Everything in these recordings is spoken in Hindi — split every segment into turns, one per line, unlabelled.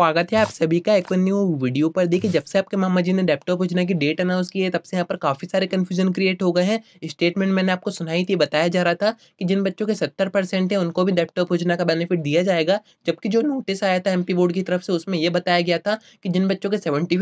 स्वागत है आप सभी का एक न्यू वीडियो पर देखिए जब से आपके मामा जी ने लैपटॉप योजना की डेट अनाउंस की है तब से यहाँ पर काफ़ी सारे कन्फ्यूजन क्रिएट हो गए हैं स्टेटमेंट मैंने आपको सुनाई थी बताया जा रहा था कि जिन बच्चों के सत्तर परसेंट है उनको भी लैपटॉप योजना का बेनिफिट दिया जाएगा जबकि जो नोटिस आया था एम बोर्ड की तरफ से उसमें यह बताया गया था कि जिन बच्चों के सेवेंटी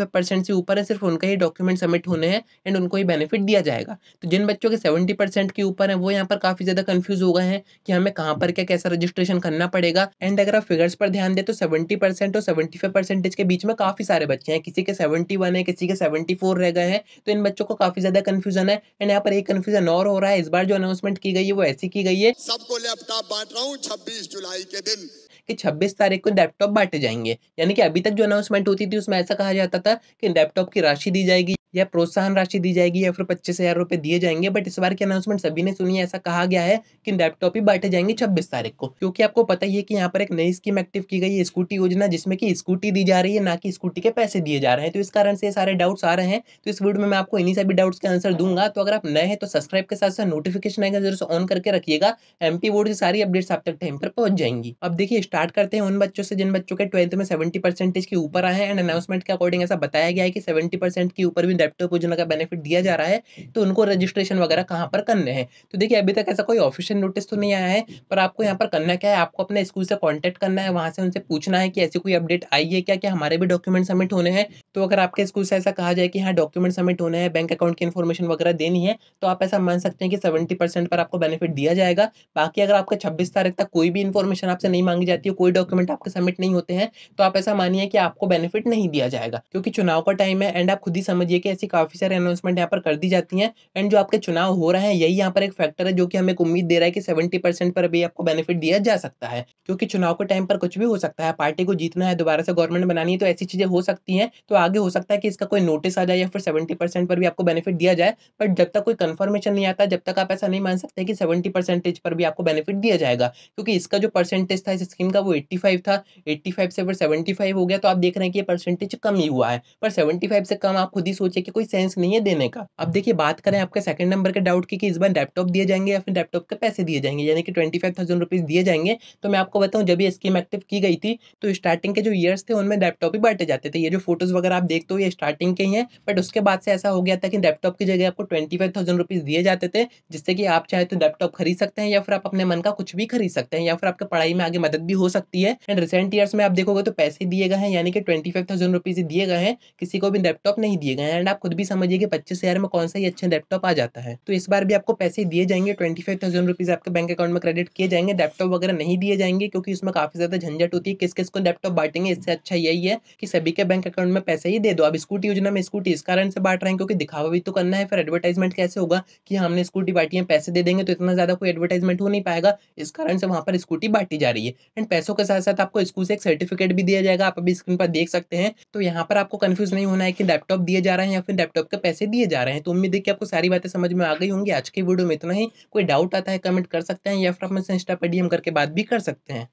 से ऊपर है सिर्फ उनका ही डॉक्यूमेंट सबमिट होने हैं एंड उनको ही बेनिफिट दिया जाएगा तो जिन बच्चों के सेवेंटी के ऊपर है वो यहाँ पर काफ़ी ज़्यादा कन्फ्यूज़ हो गए हैं कि हमें कहाँ पर क्या कैसा रजिस्ट्रेशन करना पड़ेगा एंड अगर आप फिगर्स पर ध्यान दें तो सेवेंटी और सेवेंटी सेवेंटी फाइव परसेंटेज के बीच में काफ़ी सारे बच्चे हैं किसी के सेवेंटी वन है किसी के सेवेंटी फोर रह गए हैं तो इन बच्चों को काफ़ी ज़्यादा कन्फ्यूजन है एंड यहाँ पर एक कन्फ्यूजन और हो रहा है इस बार जो अनाउंसमेंट की गई है वो ऐसी की गई है सबको लैपटॉप बांट रहा हूँ छब्बीस जुलाई के दिन कि 26 तारीख को लैपटॉप बांटे जाएंगे यानी कि अभी तक जो अनाउंसमेंट होती थी उसमें ऐसा कहा जाता था कि लैपटॉप की राशि दी जाएगी या प्रोत्साहन राशि दी जाएगी या फिर पच्चीस हज़ार रुपए दिए जाएंगे बट इस बार की अनाउंसमेंट सभी ने सुनी है ऐसा कहा गया है कि लैपटॉप ही बांटे जाएंगे छब्बीस तारीख को क्योंकि आपको पता ही है कि यहाँ पर एक नई स्कीम एक्टिव की गई है स्कूटी योजना जिसमें कि स्कूटी दी जा रही है ना कि स्कूटी के पैसे दिए जा रहे हैं तो इस कारण से सारे डाउट्स आ रहे हैं तो इस वीडियो में मैं आपको इन्हीं सभी डाउट्स के आंसर दूंगा तो अगर आप नए हैं तो सब्सक्राइब के साथ साथ नोटिफिकेशन आएगा जरूर ऑन करके रखिएगा एम पी बोर्ड की सारी अपडेट्स आप तक टाइम पर पहुंच जाएंगी अब देखिए स्टार्ट करते हैं उन बच्चों से जिन बच्चों के ट्वेल्थ में सेवेंटी परसेंटेज के ऊपर आए हैं एंड अनाउंसमेंट के अकॉर्डिंग ऐसा बताया गया है कि सेवेंटी परसेंट के ऊपर भी लैपटॉप योजना का बेनिफिट दिया जा रहा है तो उनको रजिस्ट्रेशन वगैरह कहाँ पर करने हैं तो देखिए अभी तक ऐसा कोई ऑफिशियल नोटिस तो नहीं आया है पर आपको यहाँ पर करना क्या है आपको अपने स्कूल से कॉन्टैक्ट करना है वहाँ से उनसे पूछना है कि ऐसी कोई अपडेट आई है क्या क्या हमारे भी डॉक्यूमेंट सबमिट होने हैं तो अगर आपके स्कूल से ऐसा कहा जाए कि हाँ डॉक्यूमेंट सबमिट होने हैं बैंक अकाउंट की इन्फॉर्मेशन वगैरह देनी है तो आप ऐसा मान सकते हैं कि सेवेंटी परसेंट पर आपको बेनिफिट दिया जाएगा बाकी अगर आपका छब्बीस तारीख तक कोई भी इन्फॉर्मेशन आपसे नहीं मांगी जाती है कोई डॉक्यूमेंट आपके सबमिट नहीं होते हैं तो आप ऐसा मानिए कि आपको बेनिफिट नहीं दिया जाएगा क्योंकि चुनाव का टाइम है एंड आप खुद ही समझिए कि ऐसी काफ़ी सारी अनाउंसमेंट यहाँ पर कर दी जाती है एंड जो आपके चुनाव हो रहे हैं यही यहाँ पर एक फैक्टर है जो कि हमें उम्मीद दे रहा है कि सेवेंटी परसेंट पर भी आपको बेनिफिट दिया जा सकता है क्योंकि चुनाव के टाइम पर कुछ भी हो सकता है पार्टी को जीतना है दोबारा से गवर्नमेंट बनानी है तो ऐसी चीज़ें हो सकती हैं तो आगे हो सकता है कि इसका कोई नोटिस आ जाए या फिर सेवेंटी परसेंट पर भी आपको बेनिफिट दिया जाए बट जब तक कोई कंफर्मेशन नहीं आता जब तक आप ऐसा नहीं मान सकते कि सेवेंटी परसेंटेज पर भी आपको बेनिफिट दिया जाएगा क्योंकि इसका जो परसेंटेज था इस स्कीम का वो एट्टी फाइव था एट्टी फाइव से फिर सेवेंटी फाइव हो गया तो आप देख रहे हैं कि ये परसेंटेज कम ही हुआ है पर सेवेंटी फाइव से कम आप खुद ही सोचे कि कोई सेंस नहीं है देने का अब देखिए बात करें आपके सेकंड नंबर के डाउट की कि इस बार लैपटॉप दिए जाएंगे या फिर लैपटॉप के पैसे दिए जाएंगे यानी कि ट्वेंटी फाइव थाउजेंड रुपीज़ दिए जाएंगे तो मैं आपको बताऊँ जब ये स्कीम एक्टिव की गई थी तो स्टार्टिंग के जो ईयर्स थे उनमें लैपटॉप ही बांटे जाते थे ये जो फोटोज़ वगैरह अगर आप देखते हो ये स्टार्टिंग के ही हैं बट उसके बाद से ऐसा हो गया था कि लैपटॉप की जगह आपको ट्वेंटी फाइव थाउजेंड रुपीज़ दिए जाते थे जिससे कि आप चाहे तो लैपटॉप खरीद सकते हैं या फिर आप अपने मन का कुछ भी खरीद सकते हैं या फिर आपके पढ़ाई में आगे मदद भी हो सकती है एंड रिसेंट ईयर्स में आप देखोगे तो पैसे दिए गए हैं यानी कि ट्वेंटी फाइव थाउजेंड रुपीज़ दिए गए हैं किसी को भी लैपटॉप नहीं दिए गए हैं एंड आप खुद भी समझिए कि पच्चीस हज़ार में कौन सा ही अच्छा लैपटॉप आ जाता है तो इस बार भी आपको पैसे दिए जाएंगे ट्वेंटी फाइव थाउजेंड रुपीज़ आपके बैंक अकाउंट में क्रेडिट किए जाएंगे लैपटॉप वगैरह नहीं दिए जाएंगे क्योंकि उसमें काफ़ी ज़्यादा झंझट होती है किस किस को लैपटॉप बांटेंगे इससे अच्छा यही है कि सभी के बैंक अकाउंट में पैसे पैसे ही दे दो अब स्कूटी योजना में स्कूटी इस कारण से बांट रहे हैं क्योंकि दिखावा भी तो करना है फिर एडवर्टाइजमेंट कैसे होगा कि हमने स्कूटी बांटी है पैसे दे देंगे तो इतना ज़्यादा कोई एडवर्टाइजमेंट हो नहीं पाएगा इस कारण से वहां पर स्कूटी बांटी जा रही है एंड पैसों के साथ साथ आपको स्कूल से एक सर्टिफिकेट भी दिया जाएगा आप अभी स्क्रीन पर देख सकते हैं तो यहाँ पर आपको कन्फ्यूज नहीं होना है कि लैपटॉप दिए जा रहे हैं या फिर लैपटॉप के पैसे दिए जा रहे हैं तो उम्मीद है कि आपको सारी बातें समझ में आ गई होंगी आज की वीडियो में इतना ही कोई डाउट आता है कमेंट कर सकते हैं या फिर आप मुझसे इंस्टा पर डीएम करके बात भी कर सकते हैं